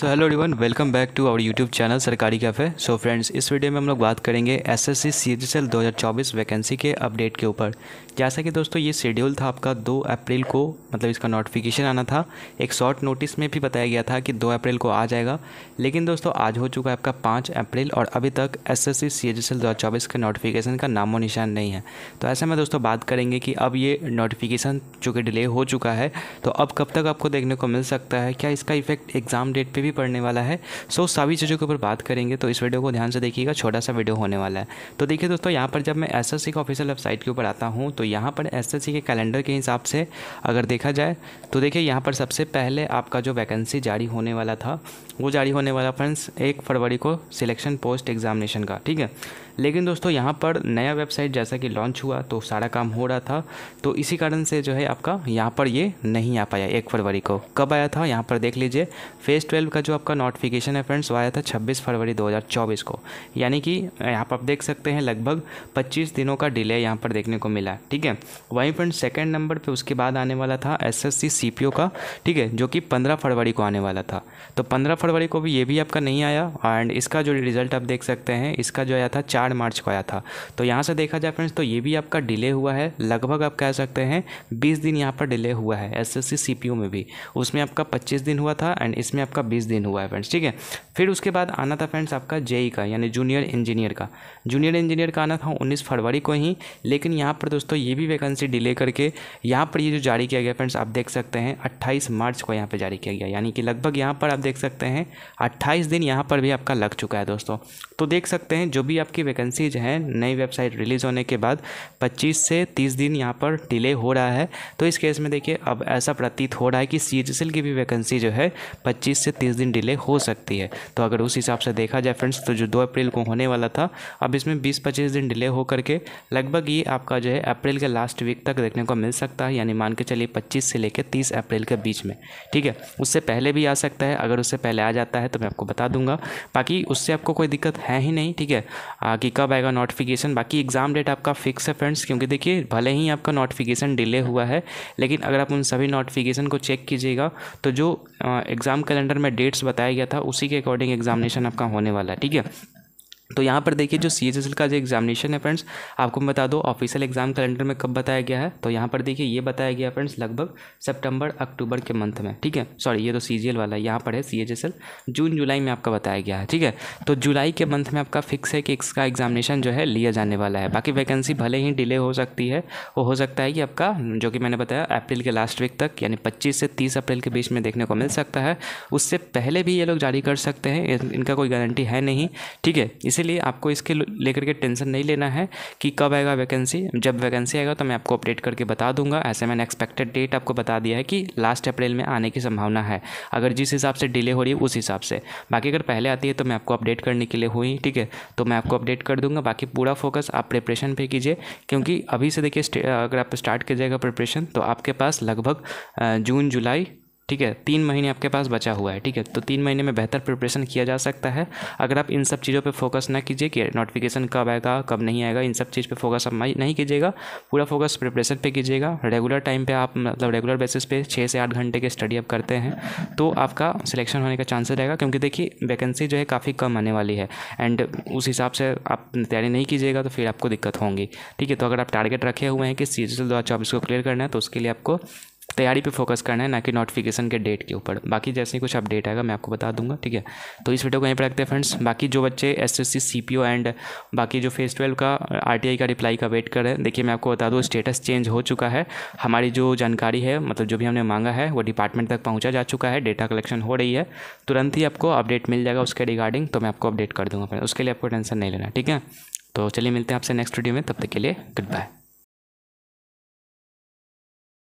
so hello everyone welcome back to our YouTube channel सरकारी cafe so friends इस video में हम लोग बात करेंगे एसएससी सीजीएल 2024 वैकेंसी के अपडेट के ऊपर जैसा कि दोस्तों ये शेड्यूल था आपका 2 अप्रैल को मतलब इसका नोटिफिकेशन आना था एक शॉर्ट नोटिस में भी बताया गया था कि 2 अप्रैल को आ जाएगा लेकिन दोस्तों आज हो चुका है आपका पाँच अप्रैल और अभी तक एस एस सी के नोटिफिकेशन का नामो निशान नहीं है तो ऐसे में दोस्तों बात करेंगे कि अब ये नोटिफिकेशन चूँकि डिले हो चुका है तो अब कब तक आपको देखने को मिल सकता है क्या इसका इफेक्ट एग्ज़ाम डेट पर भी भी पढ़ने वाला है सो सभी चीज़ों के ऊपर बात करेंगे तो इस वीडियो को ध्यान से देखिएगा छोटा सा वीडियो होने वाला है तो देखिए दोस्तों यहाँ पर जब मैं एस एस सी के ऑफिशियल वेबसाइट के ऊपर आता हूँ तो यहाँ पर एस एस सी के कैलेंडर के हिसाब से अगर देखा जाए तो देखिए यहाँ पर सबसे पहले आपका जो वैकेंसी जारी होने वाला था वो जारी होने वाला फ्रेंड्स एक फरवरी को सिलेक्शन पोस्ट एग्जामिनेशन का ठीक है लेकिन दोस्तों यहाँ पर नया वेबसाइट जैसा कि लॉन्च हुआ तो सारा काम हो रहा था तो इसी कारण से जो है आपका यहाँ पर ये नहीं आ पाया एक फरवरी को कब आया था यहाँ पर देख लीजिए फेज ट्वेल्व का जो आपका नोटिफिकेशन है फ्रेंड्स वो आया था 26 फरवरी 2024 को यानी कि यहाँ पर आप देख सकते हैं लगभग 25 दिनों का डिले यहाँ पर देखने को मिला ठीक है वहीं फ्रेंड्स सेकेंड नंबर पर उसके बाद आने वाला था एस एस का ठीक है जो कि पंद्रह फरवरी को आने वाला था तो पंद्रह फरवरी को भी ये भी आपका नहीं आया एंड इसका जो रिजल्ट आप देख सकते हैं इसका जो आया था चार मार्च को आया था तो यहाँ से देखा जाए फ्रेंड्स तो ये भी आपका डिले हुआ है लगभग आप कह सकते हैं बीस दिन यहाँ पर डिले हुआ है एस एस में भी उसमें आपका पच्चीस दिन हुआ था एंड इसमें आपका बीस उन्नीस दिन हुआ है फ्रेंड्स ठीक है फिर उसके बाद आना था फ्रेंड्स आपका जेई का यानी जूनियर इंजीनियर का जूनियर इंजीनियर का आना था उन्नीस फरवरी को ही लेकिन यहाँ पर दोस्तों ये भी वैकेंसी डिले करके यहाँ पर ये जो जारी किया गया फ्रेंड्स आप देख सकते हैं अट्ठाईस मार्च को यहाँ पर जारी किया गया यानी कि लगभग यहाँ पर आप देख सकते हैं अट्ठाईस दिन यहाँ पर भी आपका लग चुका है दोस्तों तो देख सकते हैं जो भी आपकी वैकेंसीज हैं नई वेबसाइट रिलीज़ होने के बाद पच्चीस से तीस दिन यहाँ पर डिले हो रहा है तो इस केस में देखिए अब ऐसा प्रतीत हो रहा है कि सी की भी वैकेंसी जो है पच्चीस से तीस तीस दिन डिले हो सकती है तो अगर उस हिसाब से देखा जाए फ्रेंड्स तो जो दो अप्रैल को होने वाला था अब इसमें बीस पच्चीस दिन डिले हो करके लगभग ये आपका जो है अप्रैल के लास्ट वीक तक देखने को मिल सकता है यानी मान के चलिए पच्चीस से लेकर तीस अप्रैल के बीच में ठीक है उससे पहले भी आ सकता है अगर उससे पहले आ जाता है तो मैं आपको बता दूंगा बाकी उससे आपको कोई दिक्कत है ही नहीं ठीक है कि कब आएगा नोटिफिकेशन बाकी एग्ज़ाम डेट आपका फिक्स है फ्रेंड्स क्योंकि देखिए भले ही आपका नोटिफिकेशन डिले हुआ है लेकिन अगर आप उन सभी नोटिफिकेशन को चेक कीजिएगा तो जो एग्ज़ाम कैलेंडर में डेट्स बताया गया था उसी के अकॉर्डिंग एग्जामिनेशन आपका होने वाला है ठीक है तो यहाँ पर देखिए जो सी एच एस एल का जो एग्जामिनेशन है फ्रेंड्स आपको मैं बता दो ऑफिशियल एग्जाम कैलेंडर में कब बताया गया है तो यहाँ पर देखिए ये बताया गया फ्रेंड्स लगभग सितंबर अक्टूबर के मंथ में ठीक है सॉरी ये तो सी जी एल वाला है यहाँ पर है सी एच एस एल जून जुलाई में आपका बताया गया है ठीक है तो जुलाई के मंथ में आपका फिक्स है कि इसका एग्जामिनेशन जो है लिया जाने वाला है बाकी वैकेंसी भले ही डिले हो सकती है वो हो सकता है कि आपका जो कि मैंने बताया अप्रैल के लास्ट वीक तक यानी पच्चीस से तीस अप्रैल के बीच में देखने को मिल सकता है उससे पहले भी ये लोग जारी कर सकते हैं इनका कोई गारंटी है नहीं ठीक है इसे इसीलिए आपको इसके लेकर के टेंशन नहीं लेना है कि कब आएगा वैकेंसी जब वैकेंसी आएगा तो मैं आपको अपडेट करके बता दूंगा ऐसे मैंने एक्सपेक्टेड डेट आपको बता दिया है कि लास्ट अप्रैल में आने की संभावना है अगर जिस हिसाब से डिले हो रही है उस हिसाब से बाकी अगर पहले आती है तो मैं आपको अपडेट करने के लिए हुई ठीक है तो मैं आपको अपडेट कर दूंगा बाकी पूरा फोकस आप प्रिपरेशन पर कीजिए क्योंकि अभी से देखिए अगर आप स्टार्ट कीजिएगा प्रिपरेशन तो आपके पास लगभग जून जुलाई ठीक है तीन महीने आपके पास बचा हुआ है ठीक है तो तीन महीने में बेहतर प्रिपरेशन किया जा सकता है अगर आप इन सब चीज़ों पर फोकस ना कीजिए कि नोटिफिकेशन कब आएगा कब नहीं आएगा इन सब चीज़ पर फोकस आप नहीं कीजिएगा पूरा फोकस प्रिपरेशन पे कीजिएगा रेगुलर टाइम पे आप मतलब रेगुलर बेसिस पे छः से आठ घंटे के स्टडी आप करते हैं तो आपका सिलेक्शन होने का चांसेस रहेगा क्योंकि देखिए वैकेंसी जो है काफ़ी कम आने वाली है एंड उस हिसाब से आप तैयारी नहीं कीजिएगा तो फिर आपको दिक्कत होंगी ठीक है तो अगर आप टारगेट रखे हुए हैं कि सी दो हज़ार चौबीस को क्लियर करना है तो उसके लिए आपको तैयारी पे फोकस करना है ना कि नोटिफिकेशन के डेट के ऊपर बाकी जैसे ही कुछ अपडेट आएगा मैं आपको बता दूंगा ठीक है तो इस वीडियो को यहीं पर रखते हैं फ्रेंड्स बाकी जो बच्चे S S C C P O and बाकी जो फेस ट्वेल्व का आर टी आई का रिप्लाई का वेट कर रहे हैं देखिए मैं आपको बता दूँ स्टेटस चेंज हो चुका है हमारी जो जानकारी है मतलब जो भी हमने मांगा है वो डिपार्टमेंट तक पहुँचा जा चुका है डेटा कलेक्शन हो रही है तुरंत ही आपको अपडेट मिल जाएगा उसके रिगार्डिंग तो मैं आपको अपडेट कर दूँगा उसके लिए आपको टेंशन नहीं लेना ठीक है तो चलिए मिलते हैं आपसे नेक्स्ट वीडियो में तब तक के लिए गुड बाय